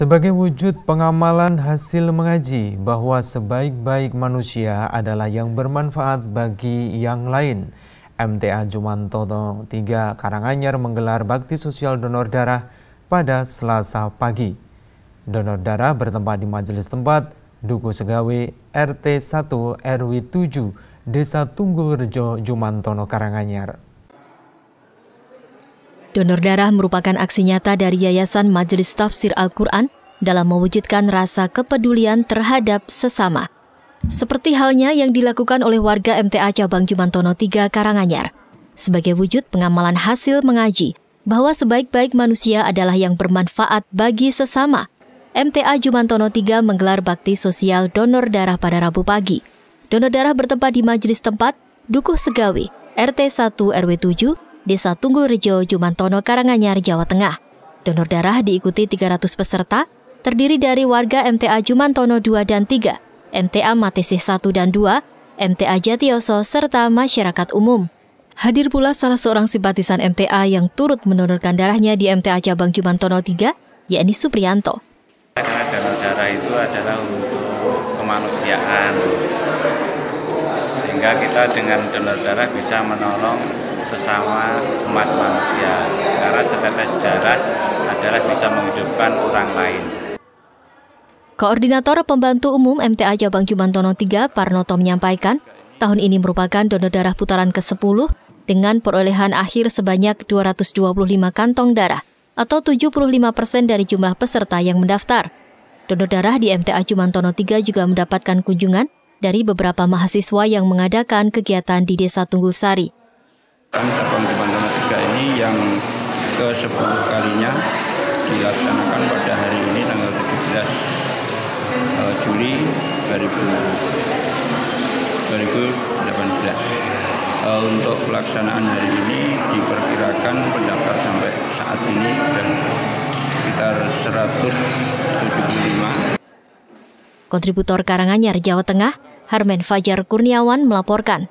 Sebagai wujud pengamalan hasil mengaji bahwa sebaik-baik manusia adalah yang bermanfaat bagi yang lain. MTA Jumantono 3 Karanganyar menggelar bakti sosial donor darah pada Selasa pagi. Donor darah bertempat di majelis tempat Duku Segawe RT 1 RW 7 Desa Tunggul Rejo Jumantono Karanganyar. Donor darah merupakan aksi nyata dari Yayasan Majelis Tafsir Al-Quran dalam mewujudkan rasa kepedulian terhadap sesama. Seperti halnya yang dilakukan oleh warga MTA Cabang Jumantono 3 Karanganyar. Sebagai wujud pengamalan hasil mengaji, bahwa sebaik-baik manusia adalah yang bermanfaat bagi sesama. MTA Jumantono 3 menggelar bakti sosial donor darah pada Rabu pagi. Donor darah bertempat di majelis tempat Dukuh Segawi, RT 1 RW 7, Desa Tunggul Rejo, Jumantono, Karanganyar, Jawa Tengah. Donor darah diikuti 300 peserta, terdiri dari warga MTA Jumantono 2 dan 3, MTA Matesih 1 dan 2, MTA Jatioso, serta masyarakat umum. Hadir pula salah seorang simpatisan MTA yang turut menurunkan darahnya di MTA Cabang Jumantono 3, yakni Suprianto. Karena donor darah itu adalah untuk kemanusiaan, sehingga kita dengan donor darah bisa menolong sesama umat manusia karena setetes darah adalah bisa menghidupkan orang lain. Koordinator Pembantu Umum MTA Jabang Jumantono III, Parnoto menyampaikan, tahun ini merupakan donor darah putaran ke-10 dengan perolehan akhir sebanyak 225 kantong darah atau 75 persen dari jumlah peserta yang mendaftar. Donor darah di MTA Jumantono III juga mendapatkan kunjungan dari beberapa mahasiswa yang mengadakan kegiatan di Desa Tunggul Sari. Kan cabang Kebanggaan Tiga ini yang ke-10 kalinya dilaksanakan pada hari ini tanggal 17 eh, Juli 2018. Eh, untuk pelaksanaan hari ini diperkirakan pendaftar sampai saat ini sudah sekitar 175. Kontributor Karanganyar, Jawa Tengah, Harmen Fajar Kurniawan melaporkan.